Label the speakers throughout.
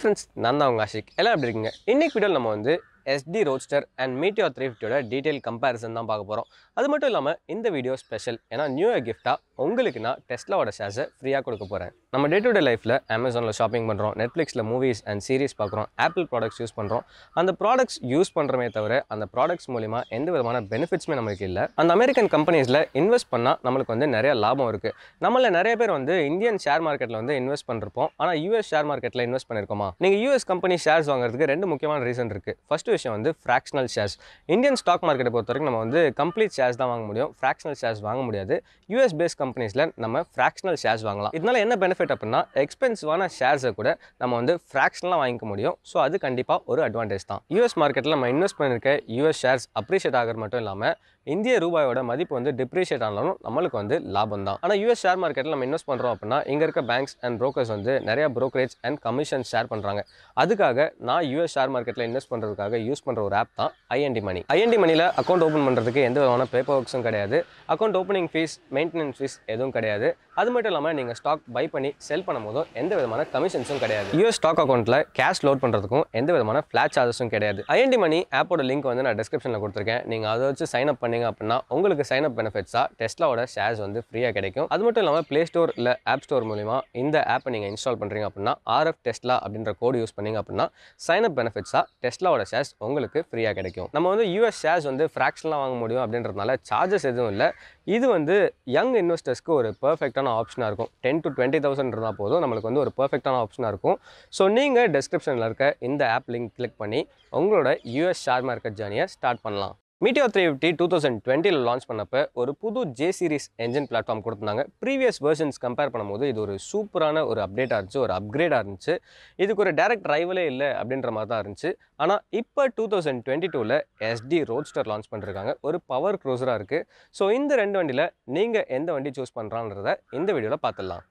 Speaker 1: friends நான் தான் உங்கள் ஆஷிக் எல்லாம் எப்படி இருக்குங்க இன்னைக்கு வீடியோவில் நம்ம வந்து SD roaster and Meteor three ஃபிஃப்டியோட டீட்டெயில் கம்பேரிசன் தான் பார்க்க போகிறோம் அது மட்டும் இல்லாமல் இந்த வீடியோ ஸ்பெஷல் ஏன்னா நியூ இயர் கிஃப்ட்டாக உங்களுக்கு நான் டெஸ்ட்லாவோட ஷேர்ஸை ஃப்ரீயாக கொடுக்க போகிறேன் நம்ம டே டு டே லைஃப்பில் அமேசானில் ஷாப்பிங் பண்ணுறோம் நெட்ஃப்ளிக்ஸில் மூவிஸ் அண்ட் சீரிஸ் பார்க்குறோம் ஆப்பிள் ப்ராடக்ட்ஸ் யூஸ் பண்ணுறோம் அந்த ப்ராடக்ட்ஸ் யூஸ் பண்ணுறமே தவிர அந்த ப்ராடக்ட்ஸ் மூலிமா எந்த விதமான பெனிஃபிட்ஸுமே நம்மளுக்கு இல்லை அந்த அமெரிக்கன் கம்பெனிஸில் இன்வெஸ்ட் பண்ணால் நம்மளுக்கு வந்து நிறைய லாபம் இருக்குது நம்மள நிறைய பேர் வந்து இந்தியன் ஷேர் மார்க்கெட்டில் வந்து இன்வெஸ்ட் பண்ணிருப்போம் ஆனால் யூஎஸ் ஷேர் மார்க்கெட்டில் இன்வெஸ்ட் பண்ணியிருக்கோமா நீங்கள் யூஎஸ் கம்பெனி ஷேர்ஸ் வாங்குறதுக்கு ரெண்டு முக்கியமான ரீசன் இருக்குது ஃபர்ஸ்ட் விஷயம் வந்து ஃப்ராக்ஷனல் ஷேர்ஸ் இந்தியன் ஸ்டாக் மார்க்கெட்டை பொறுத்த வரைக்கும் நம்ம வந்து கம்ப்ளீட் ஷேர்ஸ் தான் வாங்க முடியும் ஃப்ராக்ஷனல் ஷேர்ஸ் வாங்க முடியாது யூஎஸ் பேஸ் கம்பெனிஸில் நம்ம ஃப்ராக்ஷனல் ஷேர்ஸ் வாங்கலாம் இதனால் என்ன பெனிஃபிட் பெனிஃபிட் அப்படின்னா எக்ஸ்பென்சிவான ஷேர்ஸை கூட நம்ம வந்து ஃப்ராக்ஷனலாக வாங்கிக்க முடியும் ஸோ அது கண்டிப்பாக ஒரு அட்வான்டேஜ் தான் யூஎஸ் மார்க்கெட்டில் நம்ம இன்வெஸ்ட் பண்ணியிருக்க யூஎஸ் ஷேர்ஸ் அப்ரிஷியேட் ஆகிற மட்டும் இல்லாமல் இந்திய ரூபாயோட மதிப்பு வந்து டிப்ரிஷியேட் ஆனாலும் நம்மளுக்கு வந்து லாபம் தான் ஆனால் யூஎஸ் ஷேர் மார்க்கெட்டில் நம்ம இன்வெஸ்ட் பண்ணுறோம் அப்படின்னா இங்கே இருக்க பேங்க்ஸ் அண்ட் ப்ரோக்கர்ஸ் வந்து நிறைய ப்ரோக்கரேஜ் அண்ட் கமிஷன் ஷேர் பண்ணுறாங்க அதுக்காக நான் யூஎஸ் ஷேர் மார்க்கெட்டில் இன்வெஸ்ட் பண்ணுறதுக்காக யூஸ் பண்ணுற ஒரு ஆப் தான் ஐஎன்டி மணி ஐஎன்டி மணியில் அக்கௌண்ட் ஓப்பன் பண்ணுறதுக்கு எந்த விதமான பேப்பர் ஒர்க்ஸும் கிடையாது account opening fees maintenance fees எதுவும் கிடையாது அது மட்டும் இல்லாமல் நீங்கள் ஸ்டாக் பை பண்ணி செல் பண்ணும் போதும் எந்த விதமான கமிஷன்ஸும் கிடையாது யூஎஸ் ஸ்டாக் அக்கௌண்ட்டில் கேஷ் லோட் பண்ணுறதுக்கும் எந்த விதமான ஃப்ளாட் சார்ஜஸும் கிடையாது ஐஎன்டி மணி ஆப்போட லிங்க் வந்து நான் டிஸ்கிரிப்ஷனில் கொடுத்துருக்கேன் நீங்கள் அதை வச்சு சைன் அப் பண்ணிங்க அப்படின்னா உங்களுக்கு சைன் அப் பெனிஃபிட்ஸாக டெஸ்ட்லாவோட ஷேர்ஸ் வந்து ஃப்ரீயாக கிடைக்கும் அது மட்டும் இல்லாமல் ப்ளே ஸ்டோர் இல்லை ஆப் ஸ்டோர் மூலிமா இந்த ஆப்பை நீங்கள் இன்ஸ்டால் பண்ணுறீங்க அப்படின்னா ஆர்எஃப் டெஸ்ட்லா அப்படின்ற கோடு யூஸ் பண்ணீங்க அப்படின்னா சைன் அப் பெனிஃபிட்ஸாக டெஸ்ட்லாவோட ஷேர்ஸ் உங்களுக்கு ஃப்ரீயாக கிடைக்கும் நம்ம வந்து யூஎஸ் ஷேர்ஸ் வந்து ஃப்ராக்ஷனாக வாங்க முடியும் அப்படின்றதுனால சார்ஜஸ் எதுவும் இல்லை இது வந்து யங் இன்வெஸ்டர்ஸ்க்கு ஒரு பர்ஃபெக்டான ஆப்ஷனாக இருக்கும் டென் டு டுவெண்ட்டி தௌசண்ட் இருந்தால் போதும் நம்மளுக்கு வந்து ஒரு பர்ஃபெக்டான ஆப்ஷனாக இருக்கும் ஸோ நீங்கள் டெஸ்கிரிப்ஷனில் இருக்க இந்த ஆப் லிங்க் கிளிக் பண்ணி உங்களோட யூஎஸ் ஷேர் மார்க்கெட் ஜேர்னியை ஸ்டார்ட் பண்ணலாம் Meteor three fifty two thousand டுவெண்ட்டியில் லான்ச் பண்ணப்போ ஒரு புது ஜே சீரிஸ் என்ஜின் பிளாட்ஃபார்ம் கொடுத்துருந்தாங்க ப்ரீவியஸ் வேர்ஷன்ஸ் கம்பேர் பண்ணும்போது இது ஒரு சூப்பரான ஒரு அப்டேட்டாக இருந்துச்சு ஒரு அப்கிரேடாக இருந்துச்சு இதுக்கு ஒரு டேரக்ட் ட்ரைவலே இல்லை அப்படின்ற மாதிரி தான் இருந்துச்சு ஆனால் இப்போ டூ தௌசண்ட் டுவெண்ட்டி டூவில் எஸ்டி ரோட்ஸ்டர் லான்ச் பண்ணியிருக்காங்க ஒரு பவர் க்ரூசராக இருக்குது ஸோ இந்த ரெண்டு வண்டியில் நீங்கள் எந்த வண்டி சூஸ் பண்ணுறான்றத இந்த வீடியோவில் பார்த்துடலாம்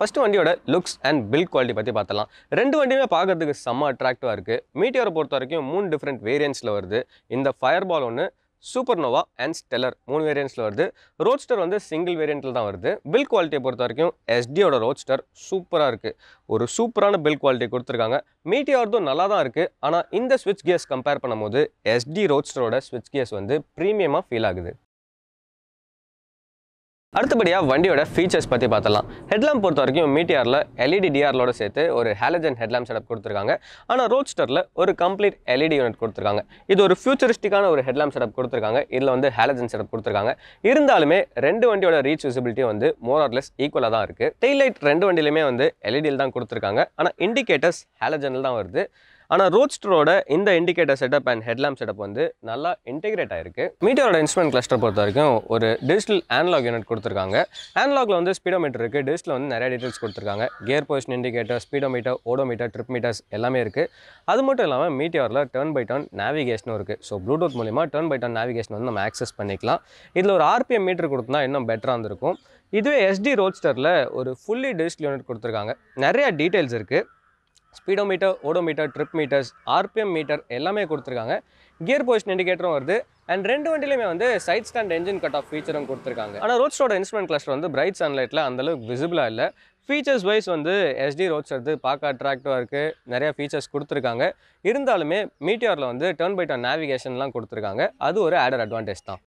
Speaker 1: ஃபஸ்ட்டு வண்டியோட லுக்ஸ் அண்ட் பில்ட் குவாலிட்டி பற்றி பார்த்தலாம் ரெண்டு வண்டியுமே பார்க்கறதுக்கு செம்ம அட்ராக்டிவாக இருக்குது மீட்டியோரை பொறுத்த வரைக்கும் மூணு டிஃப்ரெண்ட் வேரியன்ஸில் வருது இந்த ஃபயர் பால் ஒன்று சூப்பர் நோவா அண்ட் ஸ்டெலர் மூணு வேரியன்ஸில் வருது ரோட்ஸ்டர் வந்து சிங்கிள் வேரியண்ட்டில் தான் வருது பில் குவாலிட்டியை பொறுத்த வரைக்கும் எஸ்டியோட ரோட்ஸ்டர் சூப்பராக இருக்குது ஒரு சூப்பரான பில் குவாலிட்டி கொடுத்துருக்காங்க மீட்டியோர்தும் நல்லா தான் இருக்குது ஆனால் இந்த ஸ்விட்ச் கேஸ் கம்பேர் பண்ணும்போது எஸ்டி ரோட்ஸ்டரோட ஸ்விட்ச் கேஸ் வந்து ப்ரீமியமாக ஃபீல் ஆகுது அடுத்தபடியாக வண்டியோட ஃபீச்சர்ஸ் பற்றி பார்த்தலாம் ஹெட்லாம் பொறுத்த வரைக்கும் மீட்டியாரில் எல்இடி டிஆர்லோட சேர்த்து ஒரு ஹேலஜன் ஹெட்லாம் செட்அப் கொடுத்துருக்காங்க ஆனால் ரோட்ஸ்டரில் ஒரு கம்ப்ளீட் எல்இடி யூனிட் கொடுத்துருக்காங்க இது ஒரு ஃபியூச்சரிஸ்டிக்கான ஒரு ஹெட்லாம் செட்அப் கொடுத்துருக்காங்க இதில் வந்து ஹேலஜன் செட்அப் கொடுத்துருக்காங்க இருந்தாலுமே ரெண்டு வண்டியோட ரீச் விசிபிலிட்டி வந்து மோர் ஆர்லெஸ் ஈக்குவலாக தான் இருக்குது டெய்லைட் ரெண்டு வண்டியிலுமே வந்து எல்இடியில் தான் கொடுத்துருக்காங்க ஆனால் இண்டிகேட்டர்ஸ் ஹேலஜனில் தான் வருது ஆனால் ரோட்ஸ்டரோட இந்த indicator setup and headlamp setup வந்து நல்லா இன்டிகிரேட் ஆயிருக்கு மீட்டரோட இன்ஸ்ட்மெண்ட் கிளஸ்டர் பொறுத்த வரைக்கும் ஒரு டிஜிட்டல் ஆன்லாக் யூனிட் கொடுத்துருக்காங்க ஆன்லாகில் வந்து ஸ்பீடோமீட்டர் இருக்குது டிஜிட்டல் வந்து நிறைய டீட்டெயில்ஸ் கொடுத்துருக்காங்க gear position indicator speedometer odometer trip meters எல்லாமே இருக்குது அது மட்டும் இல்லாமல் மீட்டியோரில் டர்ன் பை டர்ன் நேவிகேஷனும் இருக்குது ஸோ ப்ளூடூத் மூலிமா டர்ன் பை டர்ன் நேவிகேஷன் வந்து நம்ம ஆக்சஸ் பண்ணிக்கலாம் இதில் ஒரு ஆர்பிஎம் மீட்டர் கொடுத்தா இன்னும் பெட்டராக இருந்திருக்கும் இதுவே எஸ்டி ரோட்ஸ்டரில் ஒரு ஃபுல்லி டிஜிட்டல் யூனிட் கொடுத்துருக்காங்க நிறையா டீட்டெயில்ஸ் இருக்குது speedometer odo trip meters RPM meter எல்லாமே கொடுத்துருக்காங்க கியர் பொசிஷன் இண்டிகேட்டரும் வருது அண்ட் ரெண்டு வண்டியிலுமே வந்து side stand engine cut off ஃபீச்சரும் கொடுத்துருக்காங்க ஆனால் ரோட்ஸோட இன்ஸ்ட்ருமெண்ட் கிளஸ்டர் வந்து பிரைட் சன்லைட்டில் அந்தளவுக்கு விசிபிளாக இல்லை ஃபீச்சர்ஸ் வைஸ் வந்து எஸ்டி ரோட்ஸ் எடுத்து பார்க்க அட்ராக்டிவாக இருக்குது நிறையா ஃபீச்சர்ஸ் கொடுத்துருக்காங்க இருந்தாலுமே மீட்டியாரில் வந்து டேர்ன் பை டர்ன் நேவிகேஷன்லாம் கொடுத்துருக்காங்க அது ஒரு ஆடர் அட்வான்டேஜ் தான்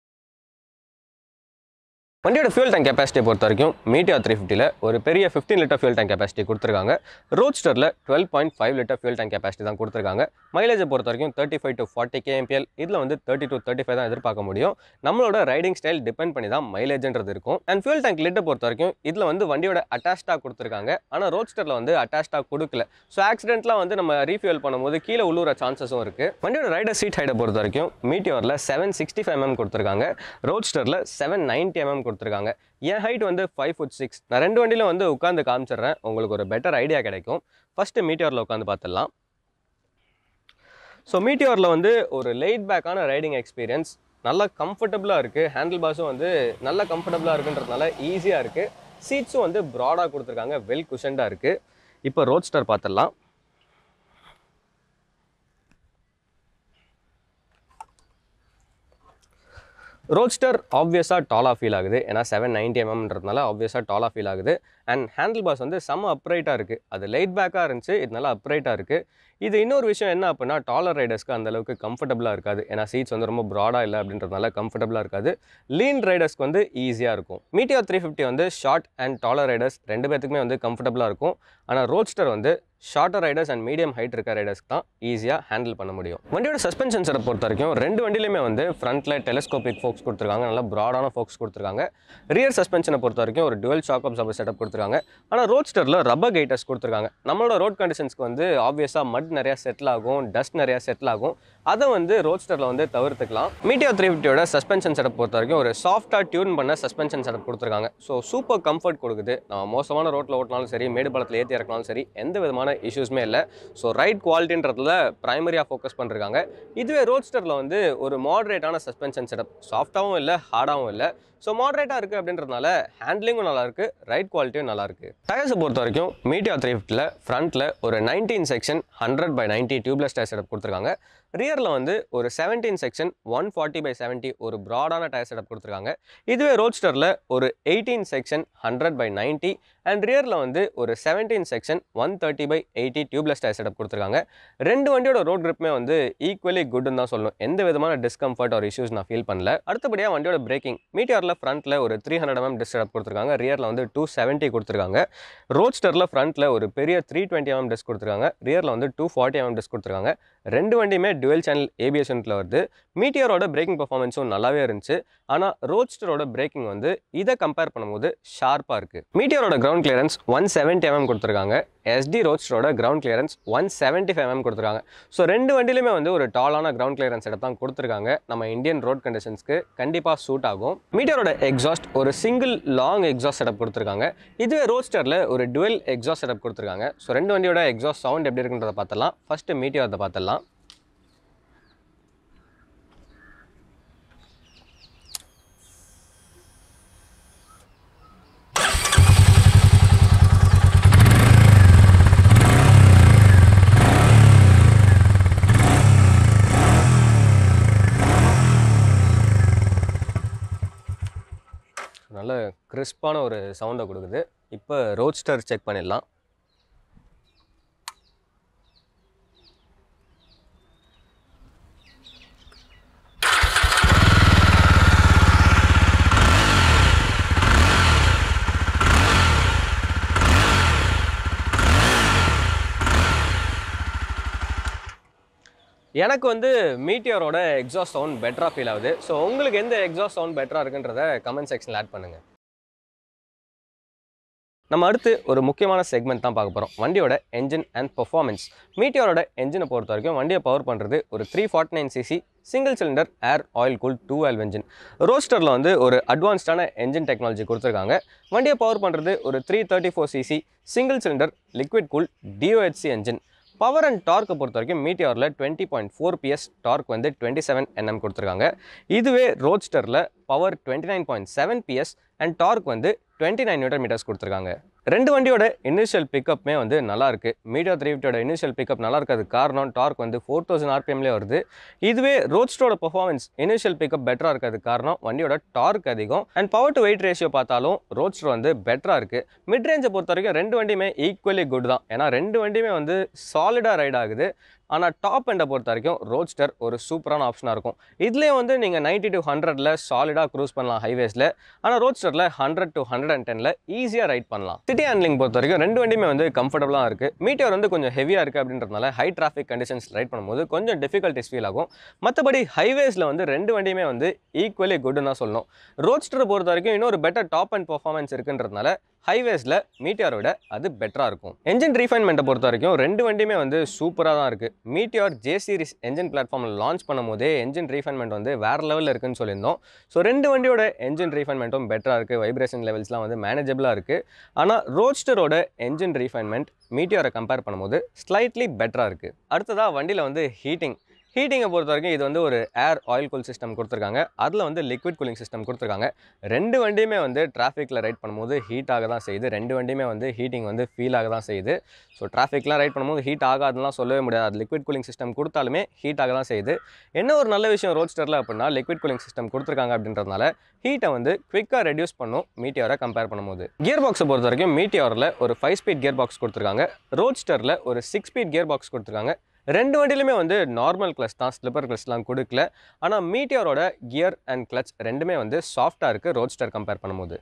Speaker 1: வண்டியோட ஃபியூல் டேங்க் கெப்பாசிட்டி பொறுத்த வரைக்கும் மீடியா த்ரீ ஃபிஃப்டியில் ஒரு பெரிய fifteen litre fuel tank capacity கொடுத்துருக்காங்க ரோட்ஸ்டரில் twelve point five litre fuel tank capacity தான் கொடுத்துருக்காங்க மைலேஜை பொறுத்த வரைக்கும் thirty five to forty KMPL இதில் வந்து தேர்ட்டி டு தேர்ட்டி ஃபைவ் தான் எதிர்பார்க்க முடியும் நம்மளோட ரைடிங் ஸ்டைல் டிபெண்ட் பண்ணி தான் மைலேஜ்ன்றது இருக்கும் அண்ட் ஃபியூல் டேங்க் லிட்டை பொறுத்த வரைக்கும் இதில் வந்து வண்டியோட அட்டாச்சாக கொடுத்துருக்காங்க ஆனால் ரோட்ஸ்டரில் வந்து அட்டாச்டாக கொடுக்கல ஸோ ஆக்சிடென்ட்லாம் வந்து நம்ம ரீஃபியூல் பண்ணும்போது கீழே உள்ளூர சான்சஸும் இருக்குது வண்டியோட ரைடர் சீட் ஹைட்டை பொறுத்த வரைக்கும் மீட்டியோரில் செவன் சிக்ஸ்டி ஃபைவ் எம்எம் கொடுத்துருக்காங்க ரோட்ஸ்டரில் செவன் நைன்ட்டி எம்எம் கொடுத்து கொடுத்துருக்காங்க என் ஹைட் வந்து ஃபைவ் ஃபுட் சிக்ஸ் நான் ரெண்டு வண்டியில் வந்து உட்காந்து காமிச்சிடுறேன் உங்களுக்கு ஒரு பெட்டர் ஐடியா கிடைக்கும் ஃபஸ்ட்டு மீட்டியோரில் உட்காந்து பார்த்துடலாம் ஸோ மீட்டியோரில் வந்து ஒரு லைட் பேக்கான ரைடிங் எக்ஸ்பீரியன்ஸ் நல்லா கம்ஃபர்டபுளாக இருக்குது ஹேண்டில் பாஸும் வந்து நல்லா கம்ஃபர்டபுளாக இருக்குன்றதுனால ஈஸியாக இருக்குது சீட்ஸும் வந்து ப்ராடாக கொடுத்துருக்காங்க வெல் குஷன்டாக இருக்குது இப்போ ரோட் ஸ்டார் பார்த்துடலாம் ரோக்ஸ்டர் ஆப்வியஸாக டாலாக ஃபீல் ஆகுது ஏன்னா செவன் நைன்டி எம்எம்ன்றதுனால ஆப்வியஸாக டாலாக ஃபீல் ஆகுது அண்ட் ஹேண்டில் பாஸ் வந்து செம்ம அப்ரைட்டாக இருக்குது அது லைட் பேக்காக இருந்துச்சு இதனால அப்ரைட்டாக இருக்குது இது இன்னொரு விஷயம் என்ன அப்படின்னா டாலர் ரைடர்ஸ்க்கு அந்தளவுக்கு கம்ஃபர்டபுளாக இருக்காது ஏன்னா சீட்ஸ் வந்து ரொம்ப ப்ராடாக இல்லை அப்படின்றதுனால கம்ஃபர்டபுளாக இருக்காது லீன் ரைடர்ஸ்க்கு வந்து ஈஸியாக இருக்கும் மீட்டியா த்ரீ ஃபிஃப்டி வந்து ஷார்ட் அண்ட் டாலர் ரைடர்ஸ் ரெண்டு பேர்த்துக்குமே வந்து கம்ஃபர்டபுளாக இருக்கும் ஆனால் ரோட்ஸ்டர் வந்து shorter riders and medium height இருக்க ரைடர்ஸ்க்கு தான் ஈஸியாக ஹேண்டில் பண்ண முடியும் வண்டியோட சஸ்பென்ஷன் செட்டப் பொறுத்த வரைக்கும் ரெண்டு வண்டியிலுமே வந்து ஃப்ரண்ட்டில் டெலஸ்கோபிக் ஃபோக்ஸ் கொடுத்துருக்காங்க நல்லா ப்ராடான ஃபோக்ஸ் கொடுத்துருக்காங்க ரியர் சஸ்பென்ஷனை பொறுத்த வரைக்கும் ஒரு டுவெல் ஷாக்அப் சப்பர் செட்டப் கொடுத்துருக்காங்க ஆனால் ரோட் ஸ்டரில் ரப்பர் கைட்டர்ஸ் கொடுத்துருக்காங்க நம்மளோட ரோட் கண்டிஷன்ஸ்க்கு வந்து ஆப்வியஸாக மட் நிறையா செட்டில் ஆகும் டஸ்ட் நிறையா செட்டில் ஆகும் அதை வந்து ரோட் ஸ்டரில் வந்து தவிர்த்துக்கலாம் மீடியா த்ரீ ஃபிஃப்டியோட சஸ்பென்ஷன் செட்டப் பொறுத்த வரைக்கும் ஒரு சாஃப்டாக டியூன் பண்ண சஸ்பென்ஷன் செட்டப் கொடுத்துருக்காங்க ஸோ சூப்பர் கம்ஃபர்ட் கொடுக்குது நம்ம மோசமான ரோட்டில் ஓட்டினாலும் சரி மேடு பழத்தில் ஏற்றி இறக்கினாலும் சரி எந்த விதமான விதமான இஷ்யூஸுமே இல்லை ஸோ ரைட் குவாலிட்டின்றதுல ப்ரைமரியாக ஃபோக்கஸ் பண்ணிருக்காங்க இதுவே ரோட்ஸ்டரில் வந்து ஒரு மாடரேட்டான சஸ்பென்ஷன் செட்டப் சாஃப்ட்டாகவும் இல்லை ஹார்டாகவும் இல்லை ஸோ மாடரேட்டாக இருக்குது அப்படின்றதுனால ஹேண்ட்லிங்கும் நல்லாயிருக்கு ரைட் குவாலிட்டியும் நல்லாயிருக்கு டயர்ஸை பொறுத்த வரைக்கும் மீடியா த்ரீஃப்ட்டில் ஃப்ரண்ட்டில் ஒரு nineteen section hundred by ninety tubeless tyre setup கொடுத்துருக்காங்க ரியரில் வந்து ஒரு seventeen section one forty by seventy ஒரு ப்ராடான டயர் செட்டப் கொடுத்துருக்காங்க இதுவே ரோட்ஸ்டரில் ஒரு eighteen section hundred by ninety and ரியரில் வந்து ஒரு seventeen section one thirty by eighty tubeless tyre setup கொடுத்துருக்காங்க ரெண்டு வண்டியோட ரோட் க்ரிப்புமே வந்து ஈக்குவலி குட்னு தான் சொல்லணும் எந்த விதமான டிஸ்கம்ஃபர்ட் ஒரு இஷ்யூஸ் நான் ஃபீல் பண்ணல அடுத்தபடியாக வண்டியோட பிரேக்கிங் மீட்டியாரில் ஃப்ரண்ட்டில் ஒரு three hundred mm disc setup கொடுத்துருக்காங்க ரியரில் வந்து டூ செவன்ட்டி கொடுத்துருக்காங்க ரோட்ஸ்டரில் ஃப்ரண்ட்டில் ஒரு பெரிய த்ரீ டுவெண்ட்டி எம்எம் டிஸ்க் கொடுத்துருக்காங்க ரியரில் வந்து டூ ஃபார்ட்டி எம்எம் டிஸ்க் கொடுத்துருக்காங்க ரெண்டு வண்டியுமே டுவெல் சேனல் ஏபிஎஸ் வருது மீட்டியரோட பிரேக்கிங் பர்ஃபார்மன்ஸும் நல்லாவே இருந்துச்சு ஆனால் ரோட்ஸ்டரோட பிரேக்கிங் வந்து இதை கம்பேர் பண்ணும்போது ஷார்ப்பாக இருக்குது மீட்டியரோட ground clearance one seventy mm கொடுத்துருக்காங்க எஸ்டி ரோட்ஸ்டரோட ground clearance one seventy five mm கொடுத்துருக்காங்க ஸோ ரெண்டு வண்டியிலுமே வந்து ஒரு டாலான கிரவுண்ட் கிளியரன்ஸ் இடத்த தான் கொடுத்துருக்காங்க நம்ம இந்தியன் ரோட் கண்டிஷன்ஸ்க்கு கண்டிப்பாக சூட் ஆகும் மீட்டியரோட எக்ஸாஸ்ட் ஒரு சிங்கிள் லாங் எக்ஸாஸ்ட் செட்டப் கொடுத்துருக்காங்க இதுவே ரோட்ஸ்டரில் ஒரு டுவெல் எக்ஸாஸ்ட் செட்டப் கொடுத்துருக்காங்க ஸோ ரெண்டு வண்டியோட எக்ஸாஸ்ட் சவுண்ட் எப்படி இருக்குன்றதை பார்த்தலாம் ஃபஸ்ட்டு அதை பார்த்தலாம் நல்ல கிறிஸ்பான ஒரு சவுண்டை கொடுக்குது இப்போ ரோட்ஸ்டர் செக் பண்ணிடலாம் எனக்கு வந்து மீட்டியரோட எக்ஸாஸ்ட் சவுண்ட் பெட்டராக ஃபீல் ஆகுது ஸோ உங்களுக்கு எந்த எக்ஸாஸ்ட் சவுண்ட் பெட்டராக இருக்குன்றத கமெண்ட் செக்ஷனில் ஆட் பண்ணுங்கள் நம்ம அடுத்து ஒரு முக்கியமான செக்மெண்ட் தான் பார்க்க போகிறோம் வண்டியோட என்ஜின் அண்ட் பர்ஃபார்மன்ஸ் மீட்டியரோட என்ஜினை பொறுத்த வரைக்கும் வண்டியை பவர் பண்ணுறது ஒரு three forty nine CC single cylinder air oil cool two oil engine ரோஸ்டரில் வந்து ஒரு அட்வான்ஸ்டான என்ஜின் டெக்னாலஜி கொடுத்துருக்காங்க வண்டியை பவர் பண்ணுறது ஒரு three thirty four CC single cylinder liquid cool DOHC engine power and டார்க்கை பொறுத்த வரைக்கும் மீட்டியாரில் twenty point four PS torque வந்து டுவெண்ட்டி செவன் என்எம் கொடுத்துருக்காங்க இதுவே ரோட்ஸ்டரில் power twenty nine point seven PS and torque வந்து டுவெண்ட்டி நைன் நியூட்டர் மீட்டர்ஸ் கொடுத்துருக்காங்க ரெண்டு வண்டியோட இனிஷியல் பிக்கப்புமே வந்து நல்லாயிருக்கு மீடியா த்ரீ ஃபிஃப்டியோட இனிஷியல் பிக்கப் நல்லா இருக்கிறதுக்கு காரணம் டார்க் வந்து ஃபோர் தௌசண்ட் ஆர்பிஎம்லேயே வருது இதுவே ரோட்ஸ்டோட பர்ஃபார்மன்ஸ் இனிஷியல் பிக்கப் பெட்டராக இருக்கிறதுக்கு காரணம் வண்டியோட டார்க் அதிகம் and power to weight ratio பார்த்தாலும் ரோட்ஸ்டர் வந்து பெட்டராக இருக்குது மிட் ரேஞ்சை பொறுத்த வரைக்கும் ரெண்டு வண்டியுமே ஈக்குவலி குட் தான் ஏன்னா ரெண்டு வண்டியுமே வந்து சாலிடாக ரைட் ஆகுது ஆனால் டாப் எண்டை பொறுத்த வரைக்கும் ரோட்ஸ்டர் ஒரு சூப்பரான ஆப்ஷனாக இருக்கும் இதுலேயே வந்து நீங்கள் நைன்ட்டி டு ஹண்ட்ரடில் சாலிடாக க்ரூஸ் பண்ணலாம் ஹைவேஸில் ஆனால் ரோட்ஸ்டரில் ஹண்ட்ரட் டு ஹண்ட்ரட் அண்ட் டெனில் ஈஸியாக ரைட் பண்ணலாம் சிட்டி ஹேண்ட்லிங் பொறுத்த வரைக்கும் ரெண்டு வண்டியுமே வந்து கம்ஃபர்டபுளாக இருக்குது மீட்டர் வந்து கொஞ்சம் ஹெவியாக இருக்குது அப்படின்றதுனால ஹை டிராஃபிக் கண்டிஷன்ஸ் ரைட் பண்ணும்போது கொஞ்சம் டிஃபிகல்ட்டிஸ் ஃபீல் ஆகும் மற்றபடி ஹைவேஸில் வந்து ரெண்டு வண்டியுமே வந்து ஈக்குவலி குட்னு தான் சொல்லணும் ரோட்ஸ்டர் பொறுத்த வரைக்கும் இன்னொரு பெட்டர் டாப் அண்ட் பர்ஃபார்மன்ஸ் இருக்குன்றதுனால ஹைவேஸில் மீட்டியாரோட அது பெட்டராக இருக்கும் என்ஜின் ரீஃபைன்மெண்ட்டை பொறுத்த வரைக்கும் ரெண்டு வண்டியுமே வந்து சூப்பராக தான் இருக்குது மீட்டியார் ஜே சீரிஸ் என்ஜின் பிளாட்ஃபார்மில் லான்ச் பண்ணும் போதே என்ஜின் ரீஃபைன்மெண்ட் வந்து வேறு லெவலில் இருக்குன்னு சொல்லியிருந்தோம் ஸோ ரெண்டு வண்டியோட என்ஜின் ரீஃபைன்மெண்ட்டும் பெட்டராக இருக்குது வைப்ரேஷன் லெவல்ஸ்லாம் வந்து மேனேஜபிளாக இருக்குது ஆனால் ரோஸ்டரோட என்ஜின் ரீஃபைன்மெண்ட் மீட்டியாரை கம்பேர் பண்ணும்போது ஸ்லைட்லி பெட்டராக இருக்குது அடுத்ததாக வண்டியில் வந்து ஹீட்டிங் ஹீட்டிங்கை பொறுத்த வரைக்கும் இது வந்து ஒரு ஏர் ஆயில் கூல் சிஸ்டம் கொடுத்துருக்காங்க அதில் வந்து லிக்விட் கூலிங் சிஸ்டம் கொடுத்துருக்காங்க ரெண்டு வண்டியுமே வந்து டிராஃபிக்கில் ரைட் பண்ணும்போது ஹீட் ஆக தான் செய்யுது ரெண்டு வண்டியுமே வந்து ஹீட்டிங் வந்து ஃபீல் ஆக தான் செய்யுது ஸோ டிராஃபிக்லாம் ரைட் பண்ணும்போது ஹீட் ஆகாதுலாம் சொல்லவே முடியாது அது லிக்விட் கூலிங் சிஸ்டம் கொடுத்தாலுமே ஹீட் ஆக தான் செய்யுது என்ன ஒரு நல்ல விஷயம் ரோட்ஸ்டரில் அப்படின்னா லிக்விட் கூலிங் சிஸ்டம் கொடுத்துருக்காங்க அப்படின்றதுனால ஹீட்டை வந்து குவிக்காக ரெடியூஸ் பண்ணும் மீட்டியோரை கம்பேர் பண்ணும்போது கியர் பாக்ஸை பொறுத்த வரைக்கும் மீட்டியோரில் ஒரு ஃபைவ் ஸ்பீட் கியர் பாக்ஸ் கொடுத்துருக்காங்க ரோட்ஸ்டரில் ஒரு சிக்ஸ் ஸ்பீட் கியர் பாக்ஸ் கொடுத்துருக்காங்க ரெண்டு வண்டியிலுமே வந்து நார்மல் கிளச் தான் ஸ்லிப்பர் கிளச்லாம் கொடுக்கல ஆனால் மீட்டியரோட கியர் அண்ட் கிளச் ரெண்டுமே வந்து சாஃப்டாக இருக்குது ரோட்ஸ்டர் கம்பேர் பண்ணும்போது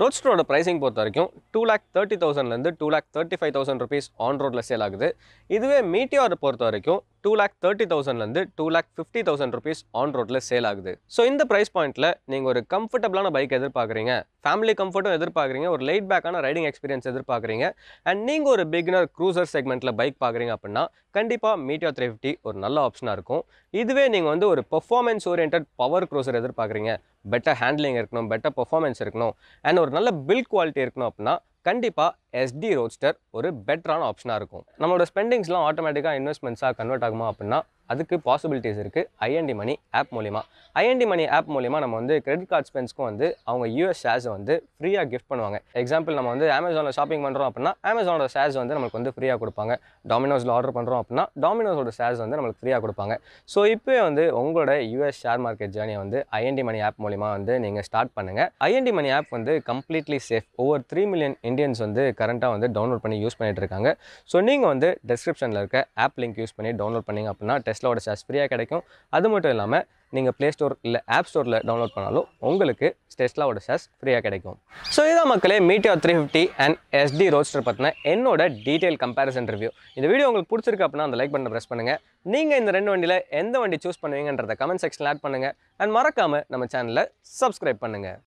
Speaker 1: ரோட்ஸ்டரோட ப்ரைசிங் பொறுத்த வரைக்கும் டூ லேக் தேர்ட்டி தௌசண்ட்லேருந்து two lakh thirty five thousand rupees on ரோட்டில் சேல் ஆகுது இதுவே மீட்டியார் பொறுத்த வரைக்கும் டூ லேக் தேர்ட்டி தௌசண்ட்லேருந்து two lakh fifty thousand rupees on ரோட்டில் சேல் ஆகுது ஸோ இந்த ப்ரைஸ் பாயிண்ட்டில் நீங்கள் ஒரு கம்ஃபர்டபுளான பைக் எதிர்பார்க்குறீங்க ஃபேமிலி கம்ஃபர்ட்டும் எதிர்பார்க்குறீங்க ஒரு லைட் பேக்கான ரைடிங் எக்ஸ்பீரியன்ஸ் எதிர்பார்க்குறீங்க அண்ட் நீங்கள் ஒரு பிகினர் க்ரூசர் செக்மெண்ட்டில் பைக் பார்க்குறீங்க அப்படின்னா கண்டிப்பாக மீட்டியோ த்ரீ ஃபிஃப்டி ஒரு நல்ல ஆப்ஷனாக இருக்கும் இதுவே நீங்கள் வந்து ஒரு பெர்ஃபார்மன்ஸ் ஓரியன்ட் பவர் க்ரூசர் எதிர்பார்க்குறீங்க பெட்டர் ஹேண்ட்லிங் இருக்கணும் பெட்டர் பர்ஃபார்மன்ஸ் இருக்கணும் அண்ட் ஒரு நல்ல பில்ட் குவாலிட்டி இருக்கணும் அப்படின்னா கண்டிப்பாக எஸ்டி ரோட்ஸ்டர் ஒரு பெட்டரான ஆப்ஷனாக இருக்கும் நம்மளோட ஸ்பெண்டிங்ஸ்லாம் ஆட்டோமேட்டிக்காக இன்வெஸ்ட்மெண்ட்ஸாக கன்வெர்ட் ஆகுமா அப்படின்னா அதுக்கு பாசிபிலிட்டிஸ் இருக்குது ஐஎன்டி மணி ஆப் மூலிமா ஐஎன்டி மணி ஆப் மூலிமா நம்ம வந்து கிரெடிட் கார்டு ஸ்பென்ஸ்க்கும் வந்து அவங்க யூஎஸ் ஷேர்ஸை வந்து ஃப்ரீயாக கிஃப்ட் பண்ணுவாங்க எக்ஸாம்பிள் நம்ம வந்து அமேசானில் ஷாப்பிங் பண்ணுறோம் அப்படின்னா அமேசானோட ஷேர்ஸ் வந்து நம்மளுக்கு வந்து ஃப்ரீயாக கொடுப்பாங்க டாமினோஸில் ஆர்டர் பண்ணுறோம் அப்படின்னா டாமினோஸோட ஷேர்ஸ் வந்து நம்மளுக்கு ஃப்ரீயாக கொடுப்பாங்க ஸோ இப்போ வந்து உங்களோட யூஎஸ் ஷேர் மார்க்கெட் ஜேர்னியை வந்து ஐஎன்டி மணி ஆப் மூலிமா வந்து நீங்கள் ஸ்டார்ட் பண்ணுங்கள் ஐஎன்டி மணி ஆப் வந்து completely safe over three million Indians வந்து கரண்ட்டாக வந்து டவுன்லோட் பண்ணி யூஸ் பண்ணிகிட்டு இருக்காங்க ஸோ நீங்கள் வந்து டிஸ்கிரிப்ஷனில் இருக்க ஆப் லிங்க் யூஸ் பண்ணி டவுன்லோட் பண்ணிங்க அப்படின்னா டெஸ்லாவோட சார்ஜ் ஃப்ரீயாக கிடைக்கும் அது மட்டும் இல்லாமல் நீங்கள் ப்ளே ஸ்டோர் இல்லை ஆப் ஸ்டோரில் டவுன்லோட் பண்ணாலும் உங்களுக்கு டெஸ்லாவோட சார்ஜ் ஃப்ரீயாக கிடைக்கும் ஸோ இதான் மக்களே Meteor three fifty and Yezdi roadster பற்றின என்னோட டீட்டெயில் கம்பேரிசன் ரிவ்யூ இந்த வீடியோ உங்களுக்கு பிடிச்சிருக்கு அப்படின்னா அந்த லைக் பண்ண ப்ரெஸ் பண்ணுங்கள் நீங்கள் இந்த ரெண்டு வண்டியில் எந்த வண்டி சூஸ் பண்ணுவீங்கன்றத கமெண்ட் செக்ஷனில் ஆட் பண்ணுங்கள் அண்ட் மறக்காமல் நம்ம சேனலில் சப்ஸ்கிரைப் பண்ணுங்கள்